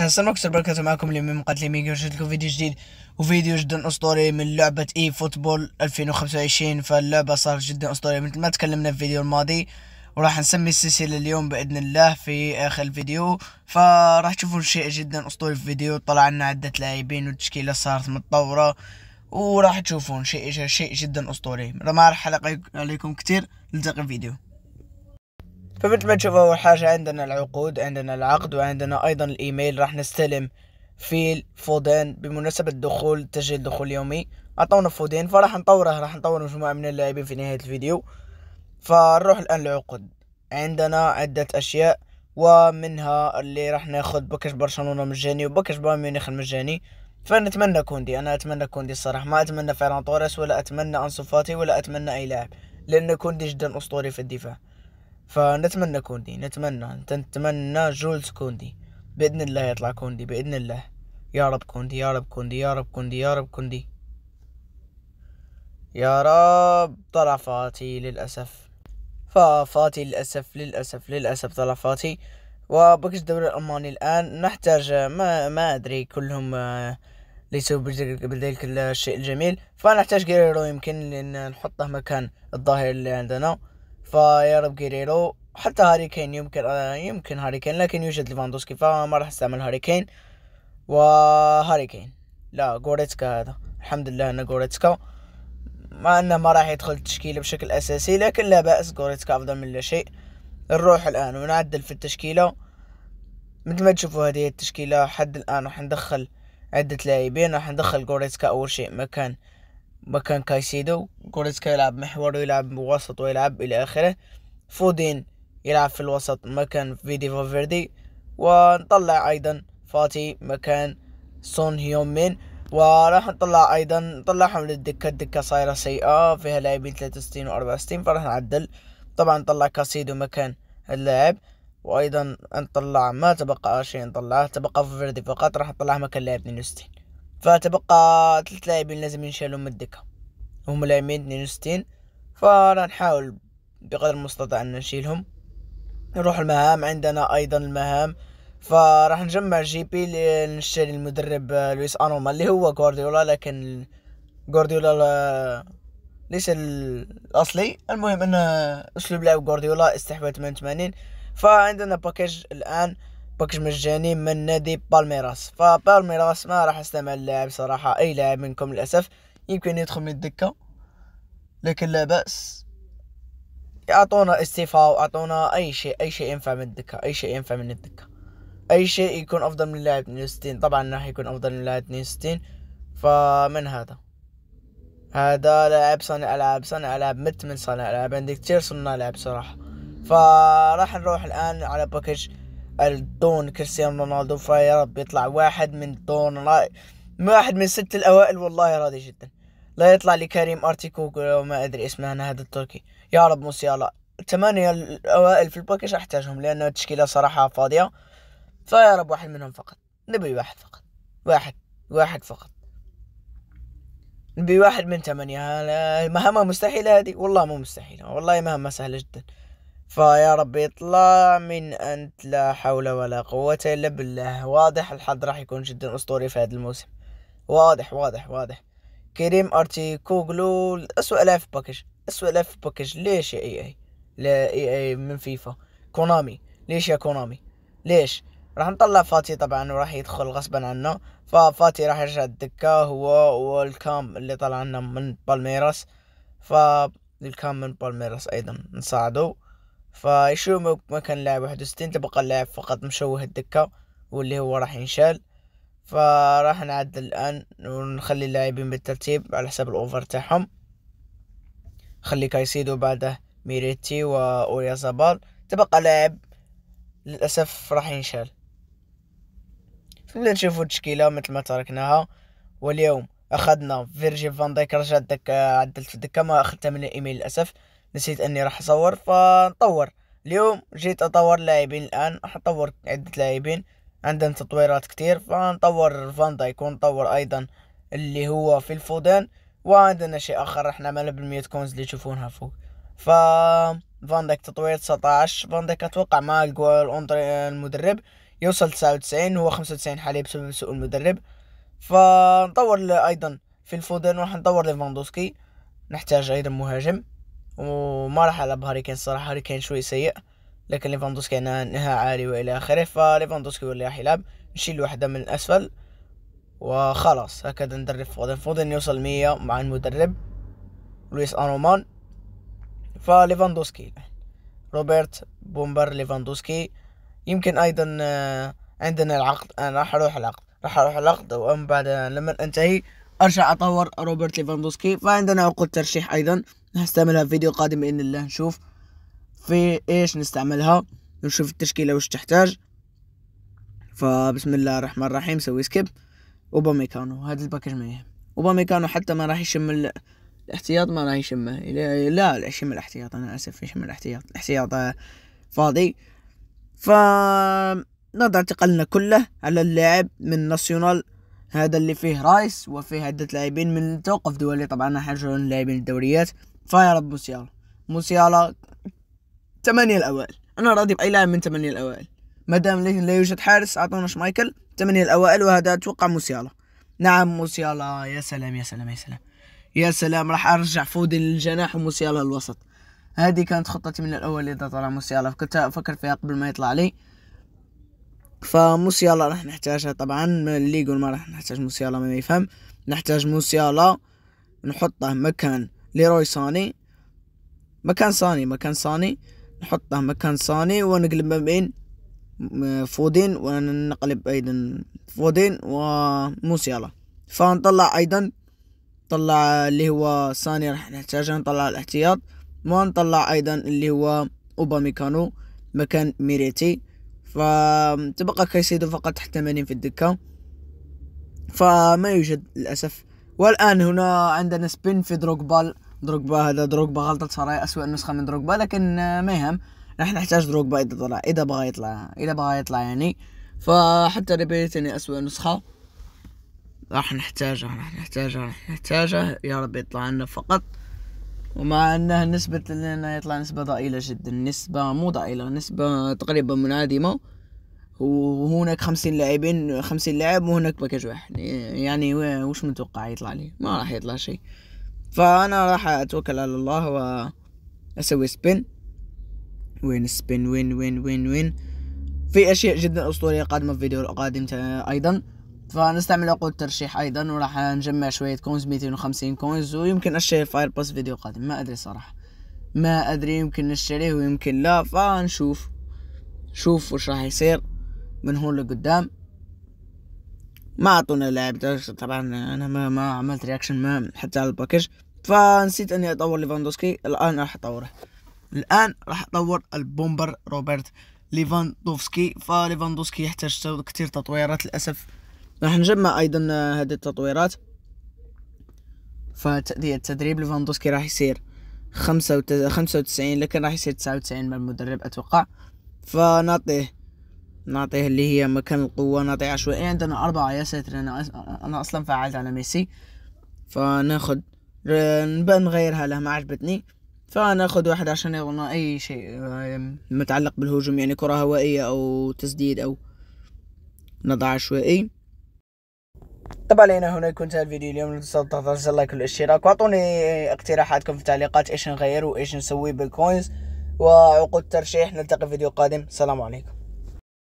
السلام أه، عليكم وبركاته معكم اليوم من قتل ميجا جبت لكم فيديو جديد وفيديو جدا اسطوري من لعبة اي فوتبول 2025 فاللعبة صارت جدا اسطورية مثل ما تكلمنا في الفيديو الماضي وراح نسمي السلسلة اليوم بإذن الله في آخر الفيديو فراح تشوفوا شيء جدا اسطوري في الفيديو طلع لنا عدة لاعبين والتشكيلة صارت متطورة وراح تشوفون شيء شيء جدا اسطوري ما راح حلقة عليكم كثير نلتقي في فيديو فمثل ما تشوفوا اول حاجه عندنا العقود عندنا العقد وعندنا ايضا الايميل راح نستلم فيل فودان بمناسبة دخول تسجيل دخول يومي عطونا فودين فراح نطوره راح نطور مجموعة من اللاعبين في نهاية الفيديو فنروح الآن للعقود عندنا عدة أشياء ومنها اللي راح ناخد باكج برشلونة مجاني وباكج بايرن ميونخ المجاني فنتمنى كوندي أنا أتمنى كوندي الصراحة ما أتمنى فيران توريس ولا أتمنى انصفاتي ولا أتمنى أي لاعب لأن كوندي جدا أسطوري في الدفاع فنتمنى كوندي نتمنى نتمنى جولز كوندي بإذن الله يطلع كوندي بإذن الله يا رب كوندي يا رب كوندي يا رب كوندي يا رب كوندي يا رب طلع فاتي للأسف ففاتي للأسف للأسف للأسف طلع فاتي وبكش الدوري الألماني الآن نحتاج ما, ما أدري كلهم آه، ليسوا بذلك الشيء الجميل فنحتاج جيريرو يمكن لأن نحطه مكان الظاهر اللي عندنا فيا رب جيريرو حتى هاري كين يمكن آه، يمكن هاري كين لكن يوجد ليفاندوسكي فما راح استعمل هاري كين وهاري كين لا غوريتسكا هذا الحمد لله ان غوريتسكا مع انه ما راح يدخل التشكيله بشكل اساسي لكن لا باس غوريتسكا افضل من لا شيء نروح الان ونعدل في التشكيله مثل ما تشوفوا هذه التشكيله حد الان راح ندخل عده لاعبين راح ندخل غوريتسكا اول شيء مكان مكان كايسيدو جوريسكا يلعب محور ويلعب وسط ويلعب إلى آخره فودين يلعب في الوسط مكان فيدي فالفيردي ونطلع أيضا فاتي مكان سون هيومين وراح نطلع ايضا نطلعهم للدكه الدكه صايره سيئه فيها لاعبين 63 و 64 فراح نعدل طبعا نطلع كاسيدو مكان اللاعب وايضا نطلع ما تبقى شيء نطلعه تبقى فيردي فقط راح نطلعه مكان لاعب 62 فتبقى ثلاث لاعبين لازم ينشالوا من الدكة هم لاعبين اثنين وستين فراح نحاول بقدر المستطاع ان نشيلهم نروح المهام عندنا ايضا المهام فراح نجمع جي بي لنشتري المدرب لويس انوما اللي هو غوارديولا لكن غوارديولا ليس الاصلي المهم ان اسلوب لعب غوارديولا استحواذ 88 فعندنا باكيج الان باكج مجاني من نادي بالميراس فبالميراس ما راح استمع اللاعب صراحه اي لاعب منكم للاسف يمكن يدخل من الدكه لكن لا باس اعطونا استيفاء واعطونا اي شيء اي شيء ينفع من الدكه اي شيء ينفع من الدكه اي شيء يكون افضل من لاعب 62 طبعا راح يكون افضل من لاعب 62 فمن هذا هذا لاعب صانع العاب صانع العاب مت من صانع العاب عندي كثير صناع العاب صراحه فراح نروح الان على باكج الدون كريستيانو رونالدو فيا رب يطلع واحد من دون واحد من ست الاوائل والله راضي جدا لا يطلع لكريم ارتيكوك وما ادري اسمه انا هذا التركي يا رب موسيالا ثمانية الاوائل في الباكج احتاجهم لان التشكيلة صراحة فاضية فيا رب واحد منهم فقط نبي واحد فقط واحد واحد فقط نبي واحد من ثمانية مهمة مستحيلة هذه والله مو مستحيلة والله مهمة سهلة جدا فيا ربي اطلع من انت لا حول ولا قوة الا بالله واضح الحظ راح يكون جدا اسطوري في هذا الموسم واضح واضح واضح كريم ارتي كوغلو اسوء لاعب باكج اسوء لاعب باكج ليش يا اي اي لا اي اي من فيفا كونامي ليش يا كونامي ليش راح نطلع فاتي طبعا وراح يدخل غصبا عنا ففاتي راح يرجع الدكة هو والكام اللي طلع لنا من بالميراس فالكام من بالميراس ايضا نساعده ما مكان لاعب واحد وستين تبقى اللاعب فقط مشوه الدكة واللي هو راح ينشال فراح نعدل الآن ونخلي اللاعبين بالترتيب على حسب الأوفر تاعهم خلي كايسيدو بعده ميريتي وأوريا زابال تبقى لاعب للأسف راح ينشال فبدنا نشوفو التشكيلة مثل ما تركناها واليوم أخذنا فيرجي فان دايك رجع الدكة عدلت في الدكة ما أخذتها من الإيميل للأسف نسيت اني راح اصور فنطور اليوم جيت اطور لاعبين الان راح اطور عدة لاعبين عندنا تطويرات كتير فنطور فان دايك ونطور ايضا اللي هو في الفودان وعندنا شيء اخر راح نعمله بالمية كونز اللي تشوفونها فوق ف فان دايك تطوير 19 فان دايك اتوقع مع الجول المدرب يوصل 99 هو 95 حاليا بسبب سوء المدرب فنطور ايضا في الفودان راح نطور ليفاندوسكي نحتاج ايضا مهاجم وما راح العب هاري كين الصراحه هاري كين شوي سيء لكن ليفاندوسكي نهى عالي والى اخره فليفاندوسكي هو اللي راح يلعب نشيل واحده من الاسفل وخلاص هكذا ندرب فودن فودن يوصل مية مع المدرب لويس انومان فليفاندوسكي روبرت بومبر ليفاندوسكي يمكن ايضا آه، عندنا العقد انا راح اروح العقد راح اروح العقد ومن بعد لما انتهي ارجع اطور روبرت ليفاندوسكي فعندنا عقود ترشيح ايضا نستعملها في فيديو قادم بإذن الله نشوف في إيش نستعملها نشوف التشكيلة وش تحتاج فبسم الله الرحمن الرحيم سوي سكيب وباميكانو هذا الباكج ما يهم وباميكانو حتى ما راح يشم الاحتياط ما راح يشمه لا لا يشم الاحتياط أنا آسف يشم الاحتياط الاحتياط آه، فاضي ف نضع ثقلنا كله على اللاعب من ناسيونال هذا اللي فيه رايس وفيه عدة لاعبين من توقف دولي طبعا حاجة لاعبين الدوريات فايرب موسيالا موسيالا ثمانية الأوائل أنا راضي بأي لاعب من ثمانية الأوائل ما دام لا يوجد حارس أعطونا شمايكل ثمانية الأوائل وهذا أتوقع موسيالا نعم موسيالا يا سلام يا سلام يا سلام يا سلام راح أرجع فودي للجناح وموسيالا للوسط هذه كانت خطتي من الأول إذا طلع موسيالا كنت أفكر فيها قبل ما يطلع لي فموسيالا راح نحتاجها طبعا اللي يقول ما راح نحتاج موسيالا ما يفهم نحتاج موسيالا نحطه مكان ليروي صاني مكان صاني مكان صاني نحطه مكان صاني ونقلب ما بين فودين ونقلب ايضا فودين وموسيالا فنطلع ايضا نطلع اللي هو صاني راح نحتاجه نطلع الاحتياط ونطلع ايضا اللي هو اوباميكانو مكان ميريتي فتبقى كايسيدو فقط تحت في الدكة فما يوجد للأسف والان هنا عندنا سبين في دروغبا دروغبا هذا دروغبا غلطة صار اسوء نسخة من دروغبا لكن ما يهم راح نحتاج دروغبا اذا طلع اذا بغى يطلع اذا بغى يطلع يعني فحتى ريبيت يعني اسوء نسخة راح نحتاجه راح نحتاجه راح نحتاجه يا رب يطلع لنا فقط ومع انها نسبة لنا يطلع نسبة ضئيلة جدا نسبة مو ضئيلة نسبة تقريبا منعدمة وهناك خمسين لاعبين خمسين لاعب وهناك باكاج واحد يعني وش متوقع يطلع لي ما راح يطلع شيء فانا راح اتوكل على الله واسوي سبين وين سبين وين وين وين وين في اشياء جدا اسطوريه قادمه في فيديو القادم ايضا فنستعمل عقود ترشيح ايضا وراح نجمع شويه كونز 250 كونز ويمكن اشتري فاير باس فيديو قادم ما ادري صراحه ما ادري يمكن نشتريه ويمكن لا فنشوف شوف وش راح يصير من هون لقدام ما اعطونا لاعب طبعا انا ما, ما عملت رياكشن ما حتى على الباكج فنسيت اني اطور ليفاندوسكي الان راح اطوره الان راح اطور البومبر روبرت ليفاندوفسكي فليفاندوسكي يحتاج كثير تطويرات للاسف راح نجمع ايضا هذه التطويرات فتأدية التدريب ليفاندوسكي راح يصير خمسة وتسعين لكن راح يصير تسعة وتسعين من المدرب أتوقع فنعطيه نعطيه اللي هي مكان القوه نعطيه عشوائي عندنا أربعة يا ساتر أنا أنا أصلا فعلت على ميسي فناخد نبان نغيرها له ما عجبتني فناخذ واحد عشان يغنى اي شيء متعلق بالهجوم يعني كره هوائيه او تسديد او نضع عشوائي طبعا لينا هنا يكون هذا الفيديو اليوم لا تنسوا تضغطوا لايك والاشتراك واعطوني اقتراحاتكم في التعليقات ايش نغير وايش نسوي بالكوينز وعقود ترشيح نلتقي في فيديو قادم السلام عليكم